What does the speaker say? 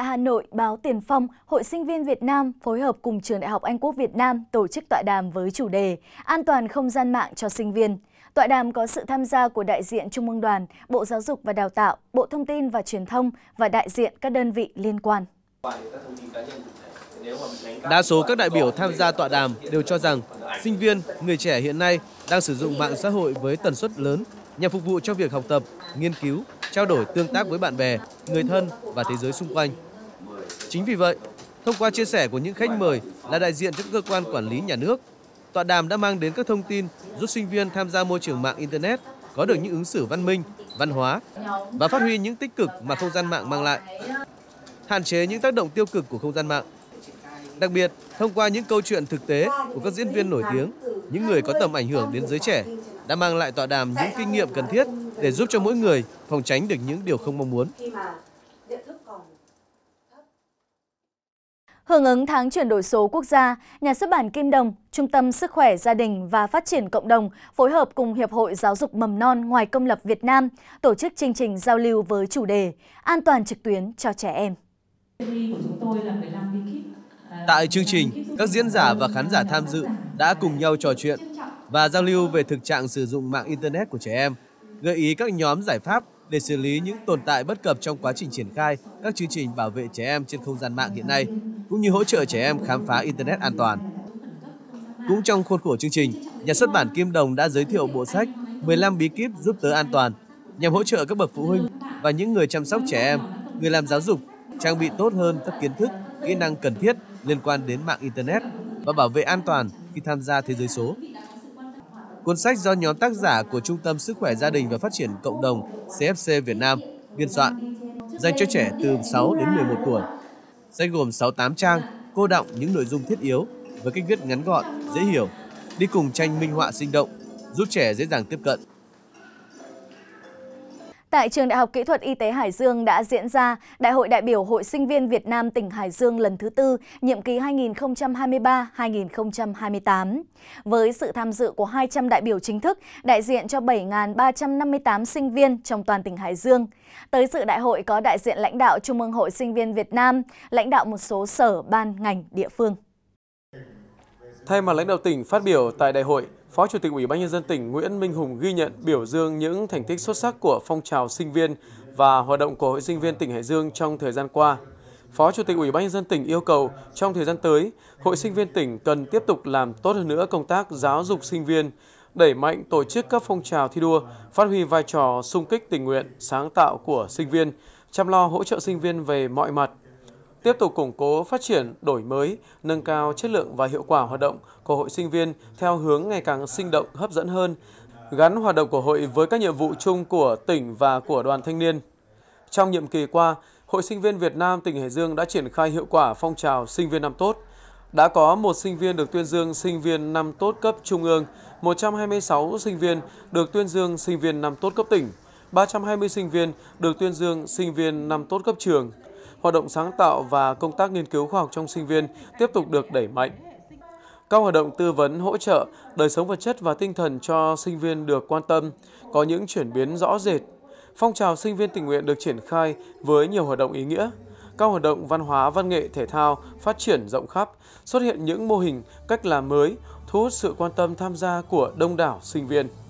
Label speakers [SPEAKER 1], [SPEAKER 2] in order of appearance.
[SPEAKER 1] tại Hà Nội, báo Tiền Phong, Hội Sinh viên Việt Nam phối hợp cùng Trường Đại học Anh Quốc Việt Nam tổ chức tọa đàm với chủ đề An toàn không gian mạng cho sinh viên. Tọa đàm có sự tham gia của đại diện Trung ương đoàn, Bộ Giáo dục và Đào tạo, Bộ Thông tin và Truyền thông và đại diện các đơn vị liên quan.
[SPEAKER 2] Đa số các đại biểu tham gia tọa đàm đều cho rằng sinh viên, người trẻ hiện nay đang sử dụng mạng xã hội với tần suất lớn nhằm phục vụ cho việc học tập, nghiên cứu, trao đổi tương tác với bạn bè, người thân và thế giới xung quanh. Chính vì vậy, thông qua chia sẻ của những khách mời là đại diện các cơ quan quản lý nhà nước, tọa đàm đã mang đến các thông tin giúp sinh viên tham gia môi trường mạng Internet có được những ứng xử văn minh, văn hóa
[SPEAKER 3] và phát huy những
[SPEAKER 2] tích cực mà không gian mạng mang lại, hạn chế những tác động tiêu cực của không gian mạng. Đặc biệt, thông qua những câu chuyện thực tế của các diễn viên nổi tiếng, những người có tầm ảnh hưởng đến giới trẻ đã mang lại tọa đàm những kinh nghiệm cần thiết để giúp cho mỗi người phòng tránh được những điều không mong muốn.
[SPEAKER 1] Hưởng ứng tháng chuyển đổi số quốc gia, nhà xuất bản Kim Đồng, Trung tâm Sức khỏe Gia đình và Phát triển Cộng đồng phối hợp cùng Hiệp hội Giáo dục Mầm non ngoài công lập Việt Nam tổ chức chương trình giao lưu với chủ đề An toàn trực tuyến cho trẻ em.
[SPEAKER 2] Tại chương trình, các diễn giả và khán giả tham dự đã cùng nhau trò chuyện và giao lưu về thực trạng sử dụng mạng Internet của trẻ em, gợi ý các nhóm giải pháp để xử lý những tồn tại bất cập trong quá trình triển khai các chương trình bảo vệ trẻ em trên không gian mạng hiện nay cũng như hỗ trợ trẻ em khám phá Internet an toàn. Cũng trong khuôn khổ chương trình, nhà xuất bản Kim Đồng đã giới thiệu bộ sách 15 bí kíp giúp tớ an toàn nhằm hỗ trợ các bậc phụ huynh và những người chăm sóc trẻ em, người làm giáo dục trang bị tốt hơn các kiến thức, kỹ năng cần thiết liên quan đến mạng Internet và bảo vệ an toàn khi tham gia thế giới số. Cuốn sách do nhóm tác giả của Trung tâm Sức khỏe Gia đình và Phát triển Cộng đồng CFC Việt Nam biên soạn, dành cho trẻ từ 6 đến 11 tuổi sẽ gồm 68 trang, cô đọng những nội dung thiết yếu với cách viết ngắn gọn, dễ hiểu, đi cùng tranh minh họa sinh động, giúp trẻ dễ dàng tiếp cận.
[SPEAKER 1] Tại Trường Đại học Kỹ thuật Y tế Hải Dương đã diễn ra Đại hội đại biểu Hội sinh viên Việt Nam tỉnh Hải Dương lần thứ tư, nhiệm kỳ 2023-2028. Với sự tham dự của 200 đại biểu chính thức, đại diện cho 7.358 sinh viên trong toàn tỉnh Hải Dương. Tới sự đại hội có đại diện lãnh đạo Trung ương Hội sinh viên Việt Nam, lãnh đạo một số sở, ban, ngành, địa phương.
[SPEAKER 3] Thay mặt lãnh đạo tỉnh phát biểu tại đại hội, Phó Chủ tịch Ủy ban nhân dân tỉnh Nguyễn Minh Hùng ghi nhận biểu dương những thành tích xuất sắc của phong trào sinh viên và hoạt động của Hội sinh viên tỉnh Hải Dương trong thời gian qua. Phó Chủ tịch Ủy ban nhân dân tỉnh yêu cầu trong thời gian tới, Hội sinh viên tỉnh cần tiếp tục làm tốt hơn nữa công tác giáo dục sinh viên, đẩy mạnh tổ chức các phong trào thi đua, phát huy vai trò sung kích tình nguyện, sáng tạo của sinh viên, chăm lo hỗ trợ sinh viên về mọi mặt, tiếp tục củng cố phát triển, đổi mới, nâng cao chất lượng và hiệu quả hoạt động của hội sinh viên theo hướng ngày càng sinh động, hấp dẫn hơn, gắn hoạt động của hội với các nhiệm vụ chung của tỉnh và của đoàn thanh niên. Trong nhiệm kỳ qua, Hội sinh viên Việt Nam tỉnh Hải Dương đã triển khai hiệu quả phong trào sinh viên năm tốt. Đã có một sinh viên được tuyên dương sinh viên năm tốt cấp trung ương, 126 sinh viên được tuyên dương sinh viên năm tốt cấp tỉnh, 320 sinh viên được tuyên dương sinh viên năm tốt cấp trường, hoạt động sáng tạo và công tác nghiên cứu khoa học trong sinh viên tiếp tục được đẩy mạnh. Các hoạt động tư vấn hỗ trợ đời sống vật chất và tinh thần cho sinh viên được quan tâm, có những chuyển biến rõ rệt. Phong trào sinh viên tình nguyện được triển khai với nhiều hoạt động ý nghĩa. Các hoạt động văn hóa, văn nghệ, thể thao phát triển rộng khắp, xuất hiện những mô hình, cách làm mới, thu hút sự quan tâm tham gia của đông đảo sinh viên.